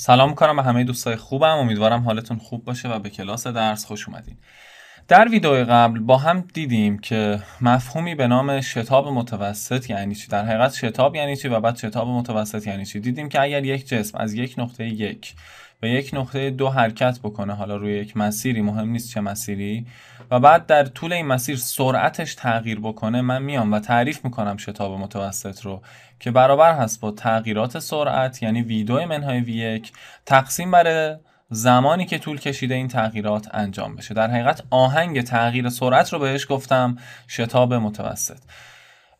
سلام میکنم به همه دوستای خوبم امیدوارم حالتون خوب باشه و به کلاس درس خوش اومدین در ویدیو قبل با هم دیدیم که مفهومی به نام شتاب متوسط یعنی چی در حقیقت شتاب یعنی چی و بعد شتاب متوسط یعنی چی دیدیم که اگر یک جسم از یک نقطه یک و یک نقطه دو حرکت بکنه حالا روی یک مسیری مهم نیست چه مسیری و بعد در طول این مسیر سرعتش تغییر بکنه من میام و تعریف میکنم شتاب متوسط رو که برابر هست با تغییرات سرعت یعنی وی دو منهای وی یک تقسیم بر زمانی که طول کشیده این تغییرات انجام بشه در حقیقت آهنگ تغییر سرعت رو بهش گفتم شتاب متوسط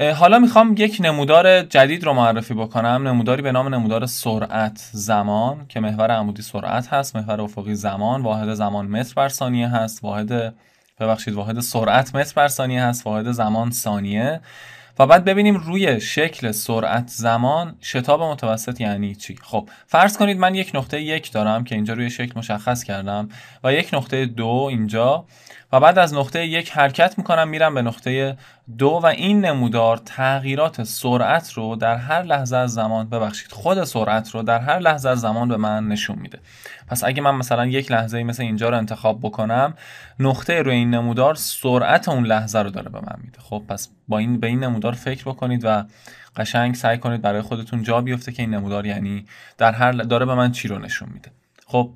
حالا میخوام یک نمودار جدید رو معرفی بکنم نموداری به نام نمودار سرعت زمان که محور عمودی سرعت هست محور افقی زمان واحد زمان متر بر ثانیه هست واحد ببخشید واحد سرعت متر بر ثانیه هست واحد زمان ثانیه و بعد ببینیم روی شکل سرعت زمان شتاب متوسط یعنی چی خب فرض کنید من یک نقطه یک دارم که اینجا روی شکل مشخص کردم و یک نقطه دو اینجا و بعد از نقطه یک حرکت میکنم میرم به نقطه دو و این نمودار تغییرات سرعت رو در هر لحظه از زمان ببخشید خود سرعت رو در هر لحظه از زمان به من نشون میده پس اگه من مثلا یک لحظه مثل اینجا رو انتخاب بکنم نقطه روی این نمودار سرعت اون لحظه رو داره به من میده خب پس با این به این نمودار فکر بکنید و قشنگ سعی کنید برای خودتون جا بیفته که این نمودار یعنی در هر داره به من چی رو نشون میده خب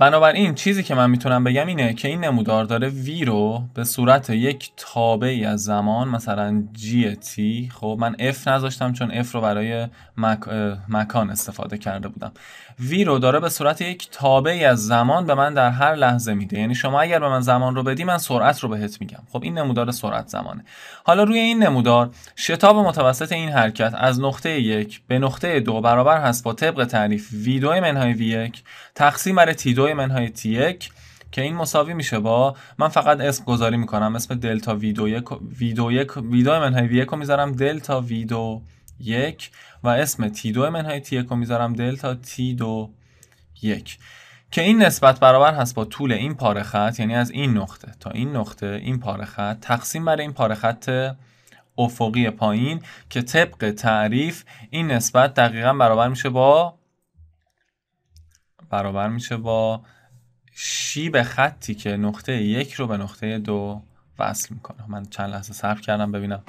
بنابراین چیزی که من میتونم بگم اینه که این نمودار داره وی رو به صورت یک تابعی از زمان مثلا جی تی خب من اف نذاشتم چون اف رو برای مک... مکان استفاده کرده بودم وی رو داره به صورت یک تابعی از زمان به من در هر لحظه میده یعنی شما اگر به من زمان رو بدی من سرعت رو بهت میگم خب این نمودار سرعت زمانه حالا روی این نمودار شتاب متوسط این حرکت از نقطه یک به نقطه دو برابر هست با طبق تعریف وی دو منهای وی یک تقسیم برای تی دو منهای تی یک که این مساوی میشه با من فقط اسم گذاری میکنم اسم دلتا وی دو یک وی یک منهای رو میذارم دلتا وی یک و اسم تی دو منهای تی یک رو میذارم دلتا تی دو یک که این نسبت برابر هست با طول این پاره خط یعنی از این نقطه تا این نقطه این پاره خط تقسیم برای این پاره خط افقی پایین که طبق تعریف این نسبت دقیقا برابر میشه با برابر میشه با به خطی که نقطه یک رو به نقطه دو وصل میکنه من چند لحظه صرف کردم ببینم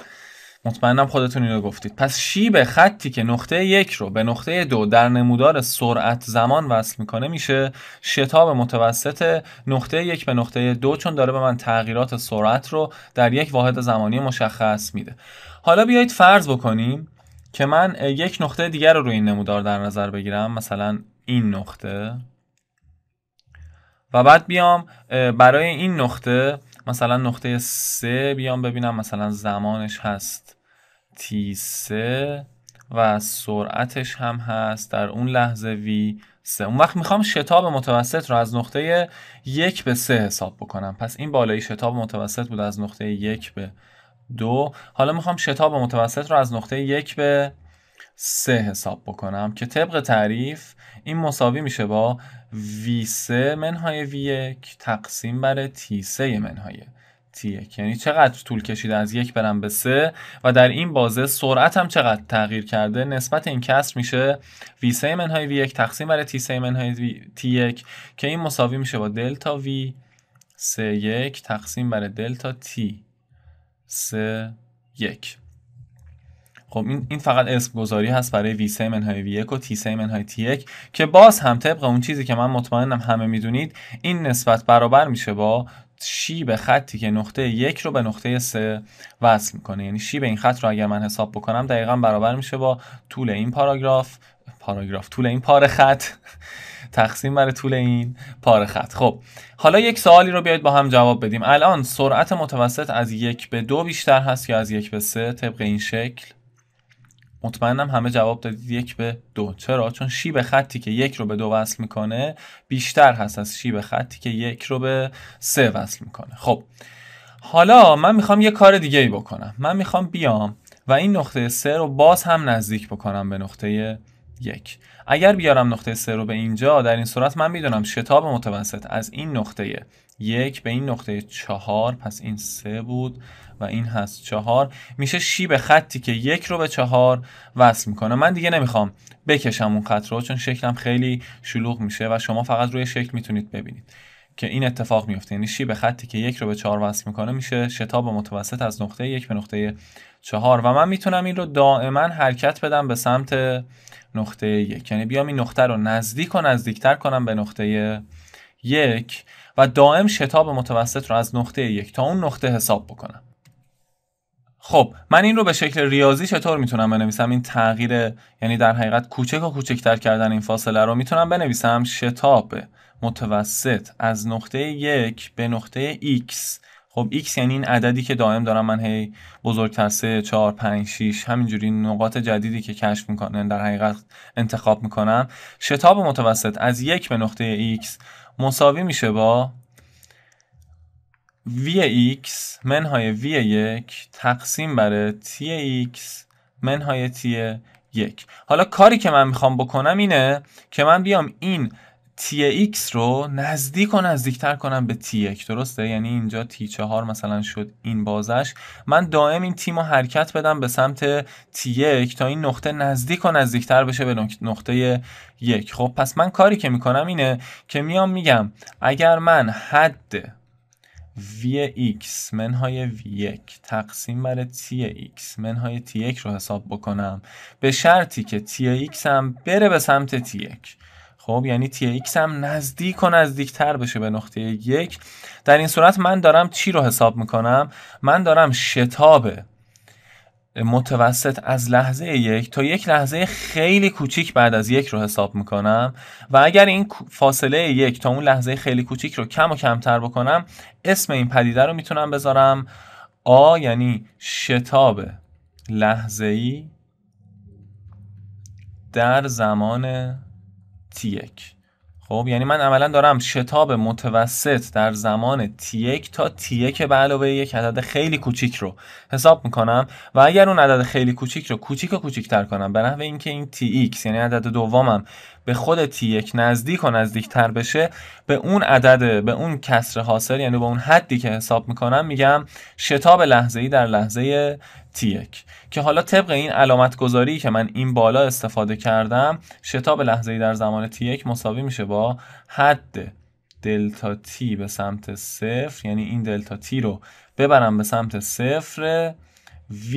مطمئنم خودتون اینو گفتید پس شی به خطی که نقطه یک رو به نقطه دو در نمودار سرعت زمان وصل میکنه میشه شتاب متوسط نقطه یک به نقطه دو چون داره به من تغییرات سرعت رو در یک واحد زمانی مشخص میده حالا بیایید فرض بکنیم که من یک نقطه دیگر رو روی این نمودار در نظر بگیرم مثلا این نقطه و بعد بیام برای این نقطه مثلا نقطه سه بیام ببینم مثلا زمانش هست تی سه و سرعتش هم هست در اون لحظه وی سه اون وقت میخوام شتاب متوسط رو از نقطه یک به سه حساب بکنم پس این بالایی شتاب متوسط بود از نقطه یک به دو حالا میخوام شتاب متوسط رو از نقطه یک به سه حساب بکنم که طبق تعریف این مساوی میشه با V3 منهای V1 تقسیم بر T3 منهای T1 یعنی چقدر طول کشیده از یک برم به سه و در این بازه سرعتم چقدر تغییر کرده نسبت این کسر میشه V3 منهای V1 تقسیم بر T3 منهای T1 که این مساوی میشه با دلتا V 3 1 تقسیم بر دلتا T 3 یک خب این این فقط اسم گذاری هست برای وی سی منهای وی و تی سی منهای تی یک که باز هم طبق اون چیزی که من مطمئنم همه میدونید این نسبت برابر میشه با به خطی که نقطه یک رو به نقطه سه وصل میکنه یعنی به این خط رو اگر من حساب بکنم دقیقا برابر میشه با طول این پاراگراف پاراگراف طول این پاره خط تقسیم بر طول این پاره خط خب حالا یک سوالی رو بیاید با هم جواب بدیم الان سرعت متوسط از یک به دو بیشتر هست یا از یک به سه طبق این شکل مطمئنم همه جواب دادید یک به دو چرا چون شیب خطی که یک رو به دو وصل میکنه بیشتر هست از شیب خطی که یک رو به سه وصل میکنه خب حالا من میخوام یه کار دیگه ای بکنم من میخوام بیام و این نقطه سه رو باز هم نزدیک بکنم به نقطه یک اگر بیارم نقطه سه رو به اینجا در این صورت من میدونم شتاب متوسط از این نقطه یک به این نقطه چهار پس این سه بود و این هست چهار میشه شیب خطی که یک رو به چهار وصل میکنه من دیگه نمیخوام بکشم اون خط رو چون شکلم خیلی شلوغ میشه و شما فقط روی شکل میتونید ببینید که این اتفاق میفته یعنی شیب خطی که یک رو به چهار وصل میکنه میشه شتاب متوسط از نقطه یک به نقطه چهار و من میتونم این رو دائما حرکت بدم به سمت نقطه یک یعنی بیام این نقطه رو نزدیک و نزدیکتر کنم به نقطه یک و دائم شتاب متوسط رو از نقطه یک تا اون نقطه حساب بکنم خب من این رو به شکل ریاضی چطور میتونم بنویسم این تغییر یعنی در حقیقت کوچک و کوچکتر کردن این فاصله رو میتونم بنویسم شتاب متوسط از نقطه یک به نقطه x خب x یعنی این عددی که دائم دارم من هی بزرگتر 3 4 5 6 همینجوری نقاط جدیدی که کشف میکنن در حقیقت انتخاب میکنم شتاب متوسط از یک به نقطه x مساوی میشه با v x منهای v یک تقسیم بر t ایکس منهای t یک حالا کاری که من میخوام بکنم اینه که من بیام این تی x رو نزدیک و نزدیکتر کنم به تی یک درسته یعنی اینجا تی چهار مثلا شد این بازش من دائم این تیم رو حرکت بدم به سمت تی یک تا این نقطه نزدیک و نزدیکتر بشه به نقطه یک خب پس من کاری که میکنم اینه که میام میگم اگر من حد Vx منهای V1 تقسیم بر Tx منهای T1 رو حساب بکنم به شرطی که Tx هم بره به سمت تی خب یعنی تی ایکس هم نزدیک و نزدیکتر بشه به نقطه یک در این صورت من دارم چی رو حساب میکنم من دارم شتاب متوسط از لحظه یک تا یک لحظه خیلی کوچیک بعد از یک رو حساب میکنم و اگر این فاصله یک تا اون لحظه خیلی کوچیک رو کم و کمتر بکنم اسم این پدیده رو میتونم بذارم آ یعنی شتاب لحظه ای در زمان T1 خب یعنی من عملا دارم شتاب متوسط در زمان T1 تا T1 به علاوه یک عدد خیلی کوچیک رو حساب میکنم و اگر اون عدد خیلی کوچیک رو کوچیک و کوچیکتر کنم به نحو اینکه این Tx یعنی عدد دومم به خود T1 نزدیک و نزدیکتر بشه به اون عدد به اون کسر حاصل یعنی به اون حدی که حساب میکنم میگم شتاب لحظه ای در لحظه T1 که حالا طبق این علامت گذاری که من این بالا استفاده کردم شتاب لحظه‌ای در زمان T1 مساوی میشه با حد دلتا تی به سمت صفر یعنی این دلتا تی رو ببرم به سمت صفر V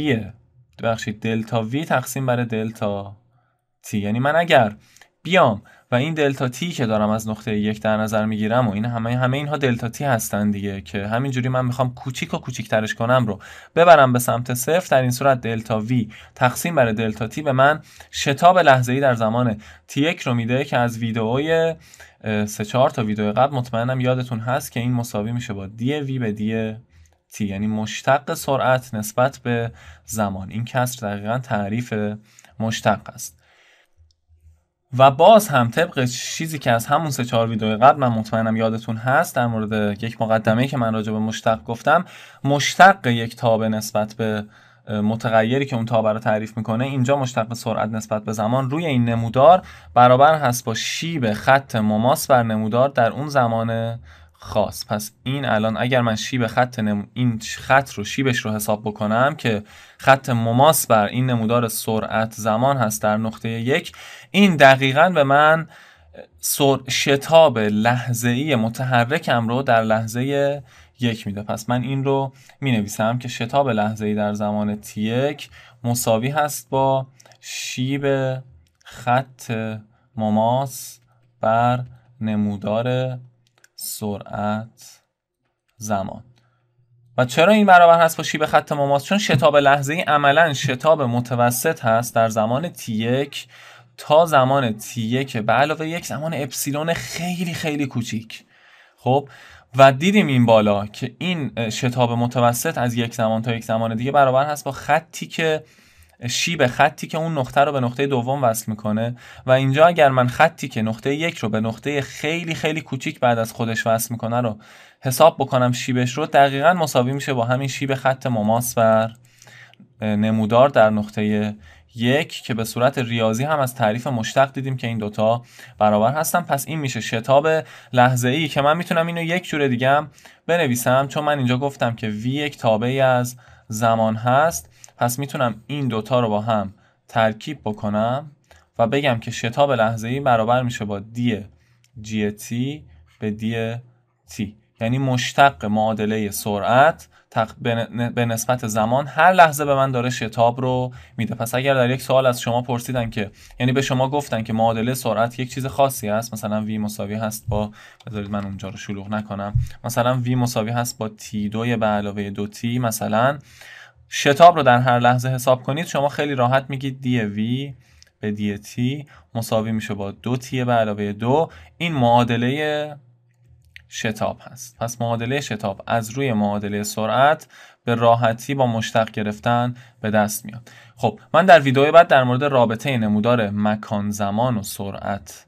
ببخشید دلتا وی تقسیم بر دلتا تی یعنی من اگر بیام و این دلتا تی که دارم از نقطه یک در نظر میگیرم و این همه همه اینها دلتا تی هستن دیگه که همینجوری من میخوام کوچیک و ترش کنم رو ببرم به سمت صفر در این صورت دلتا وی تقسیم بر دلتا تی به من شتاب ای در زمان تی یک رو میده که از ویدئوی سه چهار تا ویدئو قبل مطمئنم یادتون هست که این مساوی میشه با دی وی به دی تی یعنی مشتق سرعت نسبت به زمان این کسر دقیقا تعریف مشتق است و باز هم طبق چیزی که از همون سه چهار ویدیو قبل من مطمئنم یادتون هست در مورد یک مقدمه که من راجع به مشتق گفتم مشتق یک تاب نسبت به متغیری که اون تابه رو تعریف میکنه اینجا مشتق سرعت نسبت به زمان روی این نمودار برابر هست با شیب خط مماس بر نمودار در اون زمان خاص پس این الان اگر من شیب خط نم... این خط رو شیبش رو حساب بکنم که خط مماس بر این نمودار سرعت زمان هست در نقطه یک این دقیقا به من سر... شتاب لحظه ای متحرکم رو در لحظه یک میده پس من این رو می نویسم که شتاب لحظه ای در زمان تی 1 مساوی هست با شیب خط مماس بر نمودار سرعت زمان و چرا این برابر هست با شیب خط مماس چون شتاب لحظه ای عملا شتاب متوسط هست در زمان تی یک تا زمان تی یک به علاوه یک زمان اپسیلون خیلی خیلی کوچیک خب و دیدیم این بالا که این شتاب متوسط از یک زمان تا یک زمان دیگه برابر هست با خطی که شیب خطی که اون نقطه رو به نقطه دوم وصل میکنه و اینجا اگر من خطی که نقطه یک رو به نقطه خیلی خیلی کوچیک بعد از خودش وصل میکنه رو حساب بکنم شیبش رو دقیقا مساوی میشه با همین شیب خط مماس بر نمودار در نقطه یک که به صورت ریاضی هم از تعریف مشتق دیدیم که این دوتا برابر هستن پس این میشه شتاب لحظه ای که من میتونم اینو یک جور دیگه بنویسم چون من اینجا گفتم که V یک تابعی از زمان هست پس میتونم این دوتا رو با هم ترکیب بکنم و بگم که شتاب لحظه ای برابر میشه با دی جی تی به دی تی یعنی مشتق معادله سرعت به نسبت زمان هر لحظه به من داره شتاب رو میده پس اگر در یک سوال از شما پرسیدن که یعنی به شما گفتن که معادله سرعت یک چیز خاصی است. مثلا وی مساوی هست با بذارید من اونجا رو شلوغ نکنم مثلا v مساوی هست با تی 2 به علاوه دو تی مثلا شتاب رو در هر لحظه حساب کنید شما خیلی راحت میگید دی وی به دی تی مساوی میشه با دو تی به علاوه دو این معادله شتاب هست پس معادله شتاب از روی معادله سرعت به راحتی با مشتق گرفتن به دست میاد خب من در ویدیو بعد در مورد رابطه نمودار مکان زمان و سرعت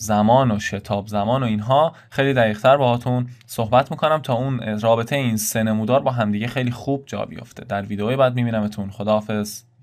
زمان و شتاب زمان و اینها خیلی دقیقتر باهاتون صحبت میکنم تا اون رابطه این سه نمودار با همدیگه خیلی خوب جا بیفته در ویدئوی بعد میبینمتون خداحافظ